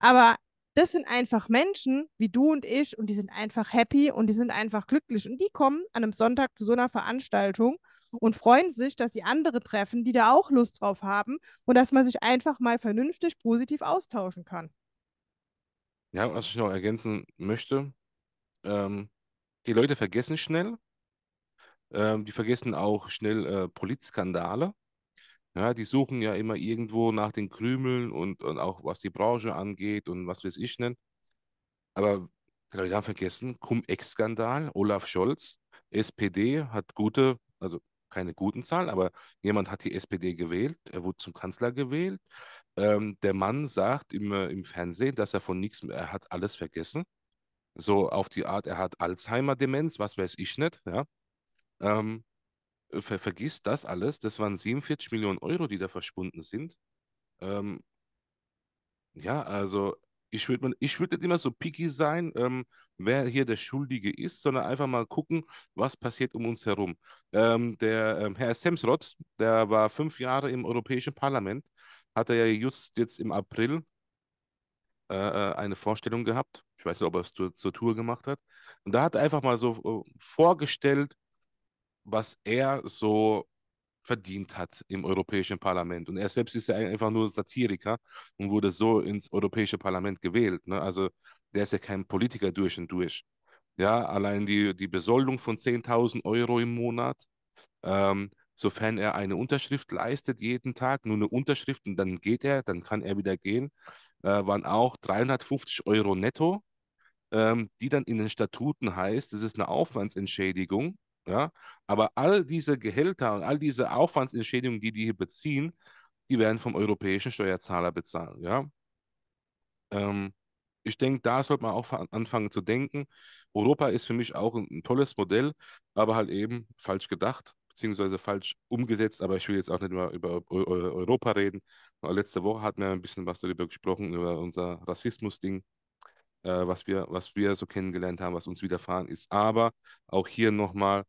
Aber das sind einfach Menschen wie du und ich und die sind einfach happy und die sind einfach glücklich und die kommen an einem Sonntag zu so einer Veranstaltung und freuen sich, dass sie andere treffen, die da auch Lust drauf haben und dass man sich einfach mal vernünftig positiv austauschen kann. Ja, was ich noch ergänzen möchte, ähm, die Leute vergessen schnell, ähm, die vergessen auch schnell äh, Politskandale ja, die suchen ja immer irgendwo nach den Krümeln und, und auch was die Branche angeht und was weiß ich nennen. Aber ich glaube ich, haben vergessen, Cum-Ex-Skandal, Olaf Scholz, SPD hat gute, also keine guten Zahlen, aber jemand hat die SPD gewählt, er wurde zum Kanzler gewählt. Ähm, der Mann sagt im, im Fernsehen, dass er von nichts mehr, er hat alles vergessen. So auf die Art, er hat Alzheimer-Demenz, was weiß ich nicht, ja. Ähm, äh, ver vergisst das alles. Das waren 47 Millionen Euro, die da verschwunden sind. Ähm, ja, also ich würde würd nicht immer so picky sein, ähm, wer hier der Schuldige ist, sondern einfach mal gucken, was passiert um uns herum. Ähm, der ähm, Herr Semsrott, der war fünf Jahre im Europäischen Parlament, hat er ja just jetzt im April äh, äh eine Vorstellung gehabt. Ich weiß nicht, ob er es zur, zur, Tour gemacht hat. Und da hat er einfach mal so äh, vorgestellt, was er so verdient hat im Europäischen Parlament. Und er selbst ist ja einfach nur Satiriker und wurde so ins Europäische Parlament gewählt. Ne? Also der ist ja kein Politiker durch und durch. Ja, allein die, die Besoldung von 10.000 Euro im Monat, ähm, sofern er eine Unterschrift leistet jeden Tag, nur eine Unterschrift und dann geht er, dann kann er wieder gehen, äh, waren auch 350 Euro netto, ähm, die dann in den Statuten heißt, das ist eine Aufwandsentschädigung ja? Aber all diese Gehälter und all diese Aufwandsentschädigungen, die die hier beziehen, die werden vom europäischen Steuerzahler bezahlt. Ja? Ähm, ich denke, da sollte man auch anfangen zu denken. Europa ist für mich auch ein, ein tolles Modell, aber halt eben falsch gedacht beziehungsweise falsch umgesetzt, aber ich will jetzt auch nicht mehr über Europa reden. Letzte Woche hatten wir ein bisschen was darüber gesprochen, über unser Rassismus-Ding äh, was, wir, was wir so kennengelernt haben, was uns widerfahren ist. Aber auch hier nochmal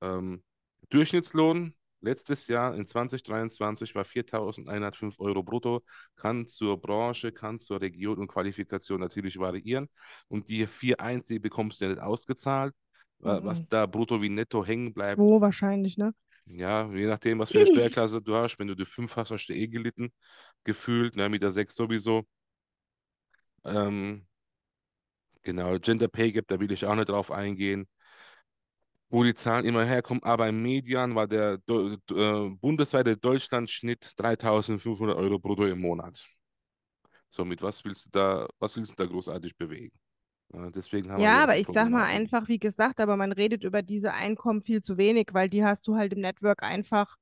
ähm, Durchschnittslohn. Letztes Jahr in 2023 war 4.105 Euro brutto, kann zur Branche, kann zur Region und Qualifikation natürlich variieren. Und die 4.1, die bekommst du ja nicht ausgezahlt, mhm. was da brutto wie netto hängen bleibt. 2 wahrscheinlich, ne? Ja, je nachdem, was für eine Steuerklasse [laughs] du hast. Wenn du die 5 hast, hast du eh gelitten, gefühlt, ne, mit der 6 sowieso. Ähm, Genau, Gender Pay Gap, da will ich auch nicht drauf eingehen, wo die Zahlen immer herkommen. Aber im Median war der äh, bundesweite Deutschlandschnitt 3.500 Euro brutto im Monat. Somit, was willst du da, was willst du da großartig bewegen? Deswegen haben ja, aber ich sag mal einfach, wie gesagt, aber man redet über diese Einkommen viel zu wenig, weil die hast du halt im Network einfach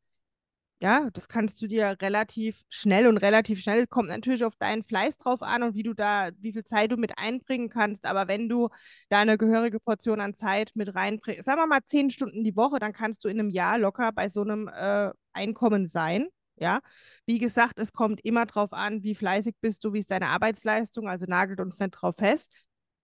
ja, das kannst du dir relativ schnell und relativ schnell. Es kommt natürlich auf deinen Fleiß drauf an und wie du da, wie viel Zeit du mit einbringen kannst. Aber wenn du da eine gehörige Portion an Zeit mit reinbringst, sagen wir mal zehn Stunden die Woche, dann kannst du in einem Jahr locker bei so einem äh, Einkommen sein. Ja, wie gesagt, es kommt immer drauf an, wie fleißig bist du, wie ist deine Arbeitsleistung, also nagelt uns nicht drauf fest.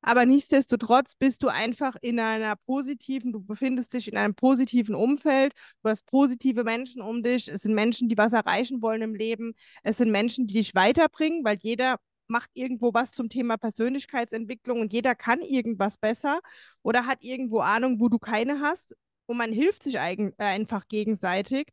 Aber nichtsdestotrotz bist du einfach in einer positiven, du befindest dich in einem positiven Umfeld, du hast positive Menschen um dich, es sind Menschen, die was erreichen wollen im Leben, es sind Menschen, die dich weiterbringen, weil jeder macht irgendwo was zum Thema Persönlichkeitsentwicklung und jeder kann irgendwas besser oder hat irgendwo Ahnung, wo du keine hast und man hilft sich eigen, äh, einfach gegenseitig.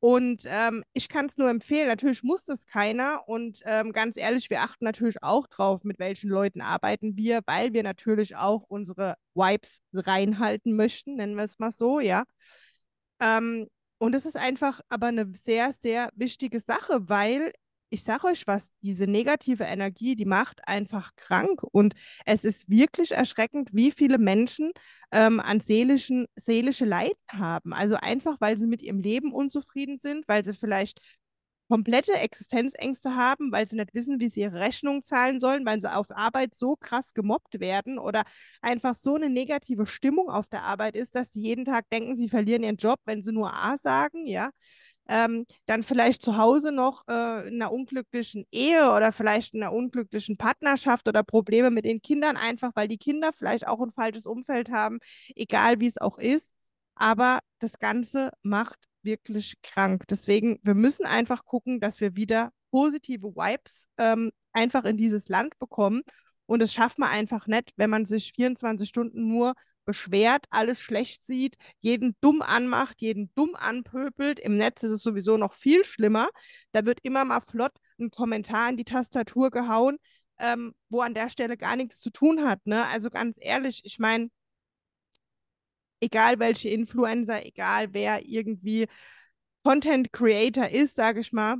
Und ähm, ich kann es nur empfehlen. Natürlich muss das keiner. Und ähm, ganz ehrlich, wir achten natürlich auch drauf, mit welchen Leuten arbeiten wir, weil wir natürlich auch unsere Vibes reinhalten möchten, nennen wir es mal so, ja. Ähm, und es ist einfach aber eine sehr, sehr wichtige Sache, weil ich sage euch was, diese negative Energie, die macht einfach krank. Und es ist wirklich erschreckend, wie viele Menschen ähm, an seelischen, seelische Leiden haben. Also einfach, weil sie mit ihrem Leben unzufrieden sind, weil sie vielleicht komplette Existenzängste haben, weil sie nicht wissen, wie sie ihre Rechnung zahlen sollen, weil sie auf Arbeit so krass gemobbt werden oder einfach so eine negative Stimmung auf der Arbeit ist, dass sie jeden Tag denken, sie verlieren ihren Job, wenn sie nur A sagen, ja ähm, dann vielleicht zu Hause noch äh, in einer unglücklichen Ehe oder vielleicht in einer unglücklichen Partnerschaft oder Probleme mit den Kindern, einfach weil die Kinder vielleicht auch ein falsches Umfeld haben, egal wie es auch ist. Aber das Ganze macht wirklich krank. Deswegen, wir müssen einfach gucken, dass wir wieder positive Vibes ähm, einfach in dieses Land bekommen. Und das schafft man einfach nicht, wenn man sich 24 Stunden nur beschwert, alles schlecht sieht, jeden dumm anmacht, jeden dumm anpöbelt. Im Netz ist es sowieso noch viel schlimmer. Da wird immer mal flott ein Kommentar in die Tastatur gehauen, ähm, wo an der Stelle gar nichts zu tun hat. Ne? Also ganz ehrlich, ich meine, egal welche Influencer, egal wer irgendwie Content Creator ist, sage ich mal,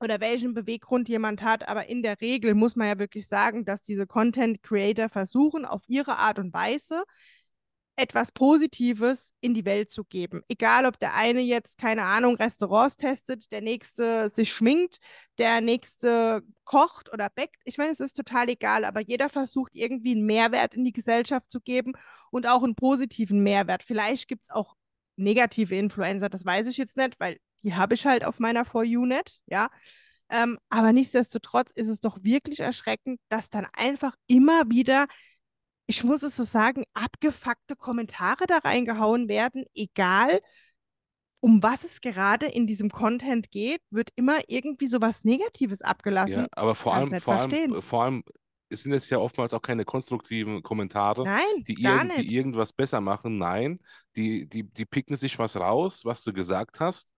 oder welchen Beweggrund jemand hat. Aber in der Regel muss man ja wirklich sagen, dass diese Content Creator versuchen, auf ihre Art und Weise etwas Positives in die Welt zu geben. Egal, ob der eine jetzt, keine Ahnung, Restaurants testet, der nächste sich schminkt, der nächste kocht oder bäckt. Ich meine, es ist total egal, aber jeder versucht irgendwie einen Mehrwert in die Gesellschaft zu geben und auch einen positiven Mehrwert. Vielleicht gibt es auch negative Influencer, das weiß ich jetzt nicht, weil die habe ich halt auf meiner For You-Net, ja. Ähm, aber nichtsdestotrotz ist es doch wirklich erschreckend, dass dann einfach immer wieder, ich muss es so sagen, abgefuckte Kommentare da reingehauen werden, egal um was es gerade in diesem Content geht, wird immer irgendwie sowas Negatives abgelassen. Ja, aber vor allem, vor allem, vor allem es sind es ja oftmals auch keine konstruktiven Kommentare, Nein, die, ir die, irgendwas besser machen. Nein, die, die, die picken sich was raus, was du gesagt hast,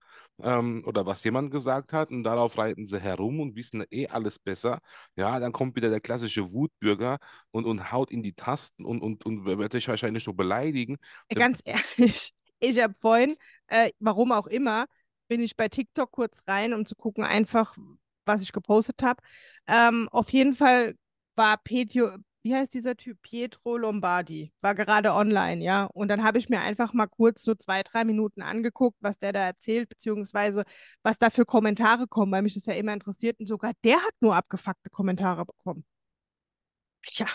ähm, oder was jemand gesagt hat und darauf reiten sie herum und wissen eh alles besser. Ja, dann kommt wieder der klassische Wutbürger und, und haut in die Tasten und, und, und wird dich wahrscheinlich nur beleidigen. Ganz [laughs] ehrlich, ich habe vorhin, äh, warum auch immer, bin ich bei TikTok kurz rein, um zu gucken, einfach, was ich gepostet habe. Ähm, auf jeden Fall war Petio, wie heißt dieser Typ? Pietro Lombardi. War gerade online, ja. Und dann habe ich mir einfach mal kurz so zwei, drei Minuten angeguckt, was der da erzählt, beziehungsweise was da für Kommentare kommen, weil mich das ja immer interessiert. Und sogar der hat nur abgefuckte Kommentare bekommen. Tja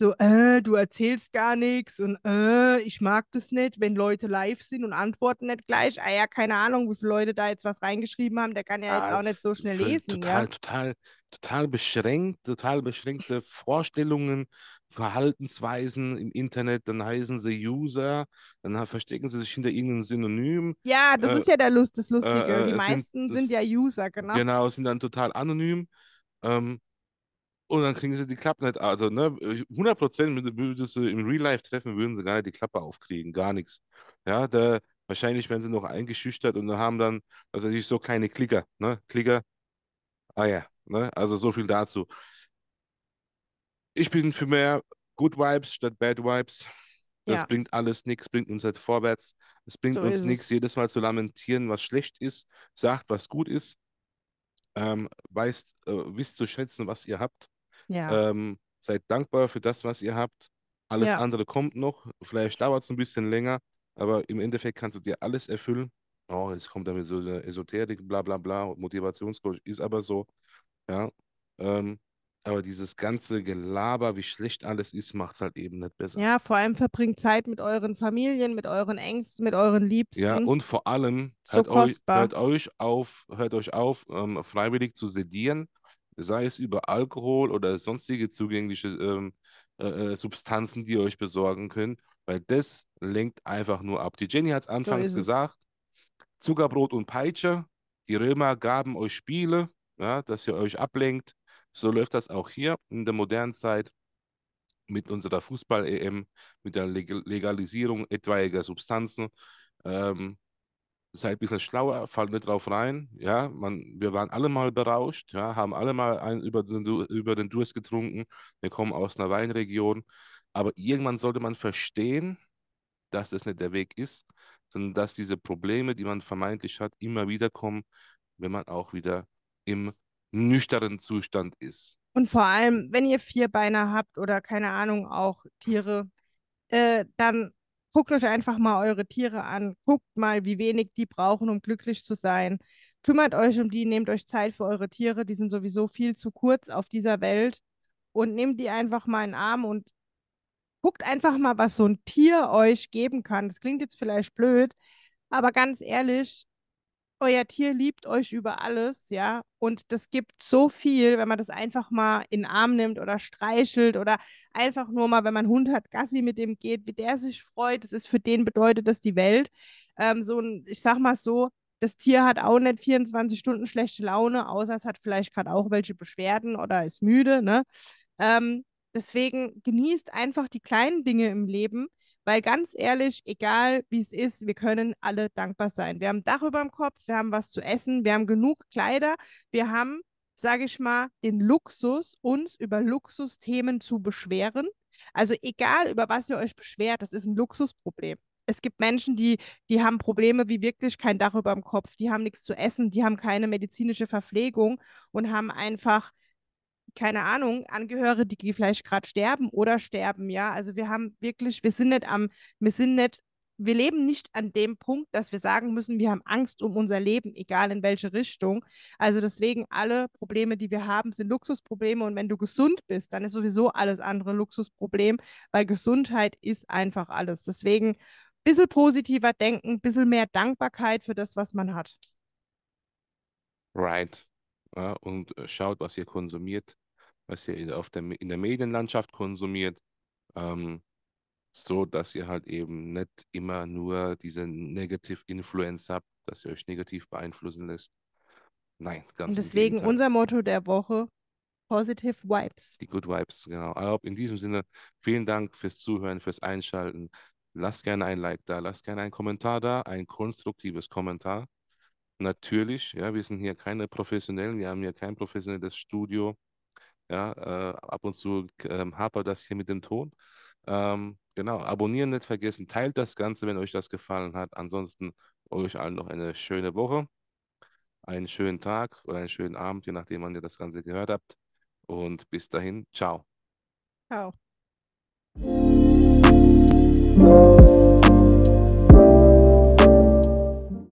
so, äh, du erzählst gar nichts und äh, ich mag das nicht, wenn Leute live sind und antworten nicht gleich. Ah ja, keine Ahnung, wie viele Leute da jetzt was reingeschrieben haben, der kann ja jetzt ah, auch nicht so schnell lesen. Total, ja? total, total beschränkt, total beschränkte Vorstellungen, Verhaltensweisen im Internet, dann heißen sie User, dann verstecken sie sich hinter irgendeinem Synonym. Ja, das äh, ist ja der Lust, das äh, Lustige. Äh, Die meisten sind, das, sind, ja User, genau. Genau, sind dann total anonym. Ähm, und dann kriegen sie die Klappe nicht. Also, ne, 100 Prozent würdest du im Real Life treffen, würden sie gar nicht die Klappe aufkriegen, gar nichts. Ja, da, wahrscheinlich werden sie noch eingeschüchtert und haben dann, also natürlich so kleine Klicker, ne, Klicker. Ah ja, ne, also so viel dazu. Ich bin für mehr Good Vibes statt Bad Vibes. Das ja. bringt alles nichts, bringt uns halt vorwärts. Es bringt so uns nichts, jedes Mal zu lamentieren, was schlecht ist, sagt, was gut ist, ähm, weißt, äh, wisst zu schätzen, was ihr habt. Ja. Ähm, seid dankbar für das, was ihr habt. Alles ja. andere kommt noch. Vielleicht dauert es ein bisschen länger, aber im Endeffekt kannst du dir alles erfüllen. Oh, jetzt kommt damit so eine Esoterik, bla bla bla. Motivationscoach ist aber so. Ja. Ähm, aber dieses ganze Gelaber, wie schlecht alles ist, macht es halt eben nicht besser. Ja, vor allem verbringt Zeit mit euren Familien, mit euren Ängsten, mit euren Liebsten. Ja, und vor allem so hört, euch, hört, euch, auf, hört euch auf ähm, freiwillig zu sedieren sei es über Alkohol oder sonstige zugängliche ähm, äh, äh, Substanzen, die ihr euch besorgen könnt, weil das lenkt einfach nur ab. Die Jenny hat es anfangs gesagt, Zuckerbrot und Peitsche, die Römer gaben euch Spiele, ja, dass ihr euch ablenkt. So läuft das auch hier in der modernen Zeit mit unserer Fußball-EM, mit der Legalisierung etwaiger Substanzen. Ähm, sei ein bisschen schlauer, fall nicht drauf rein. Ja, man, wir waren alle mal berauscht, ja, haben alle mal einen über den, über den Durst getrunken. Wir kommen aus einer Weinregion. Aber irgendwann sollte man verstehen, dass das nicht der Weg ist, sondern dass diese Probleme, die man vermeintlich hat, immer wieder kommen, wenn man auch wieder im nüchternen Zustand ist. Und vor allem, wenn ihr Vierbeiner habt oder keine Ahnung, auch Tiere, äh, dann guckt euch einfach mal eure Tiere an, guckt mal, wie wenig die brauchen, um glücklich zu sein. Kümmert euch um die, nehmt euch Zeit für eure Tiere, die sind sowieso viel zu kurz auf dieser Welt und nehmt die einfach mal in den Arm und guckt einfach mal, was so ein Tier euch geben kann. Das klingt jetzt vielleicht blöd, aber ganz ehrlich, euer Tier liebt euch über alles, ja. Und das gibt so viel, wenn man das einfach mal in den Arm nimmt oder streichelt oder einfach nur mal, wenn man Hund hat, Gassi mit dem geht, wie der sich freut. Das ist für den bedeutet das die Welt. Ähm, so ein, ich sag mal so, das Tier hat auch nicht 24 Stunden schlechte Laune, außer es hat vielleicht gerade auch welche Beschwerden oder ist müde, ne? Ähm, deswegen genießt einfach die kleinen Dinge im Leben, weil ganz ehrlich, egal wie es ist, wir können alle dankbar sein. Wir haben Dach über dem Kopf, wir haben was zu essen, wir haben genug Kleider, wir haben, sage ich mal, den Luxus, uns über Luxusthemen zu beschweren. Also egal, über was ihr euch beschwert, das ist ein Luxusproblem. Es gibt Menschen, die, die haben Probleme wie wirklich kein Dach über dem Kopf, die haben nichts zu essen, die haben keine medizinische Verpflegung und haben einfach keine Ahnung, Angehörige, die vielleicht gerade sterben oder sterben, ja. Also wir haben wirklich, wir sind nicht am, wir sind nicht, wir leben nicht an dem Punkt, dass wir sagen müssen, wir haben Angst um unser Leben, egal in welche Richtung. Also deswegen alle Probleme, die wir haben, sind Luxusprobleme und wenn du gesund bist, dann ist sowieso alles andere Luxusproblem, weil Gesundheit ist einfach alles. Deswegen ein bisschen positiver denken, ein bisschen mehr Dankbarkeit für das, was man hat. Right ja, und äh, schaut, was ihr konsumiert, was ihr in der, auf der, in der Medienlandschaft konsumiert, ähm, so dass ihr halt eben nicht immer nur diese Negative Influence habt, dass ihr euch negativ beeinflussen lässt. Nein, ganz Und deswegen unser Motto der Woche: Positive Vibes. Die Good Vibes, genau. Aber in diesem Sinne, vielen Dank fürs Zuhören, fürs Einschalten. Lasst gerne ein Like da, lasst gerne einen Kommentar da, ein konstruktives Kommentar natürlich, ja, wir sind hier keine Professionellen, wir haben hier kein professionelles Studio. Ja, äh, ab und zu äh, hapert das hier mit dem Ton. Ähm, genau, abonnieren nicht vergessen, teilt das Ganze, wenn euch das gefallen hat. Ansonsten euch allen noch eine schöne Woche, einen schönen Tag oder einen schönen Abend, je nachdem, wann ihr das Ganze gehört habt. Und bis dahin, ciao. Ciao.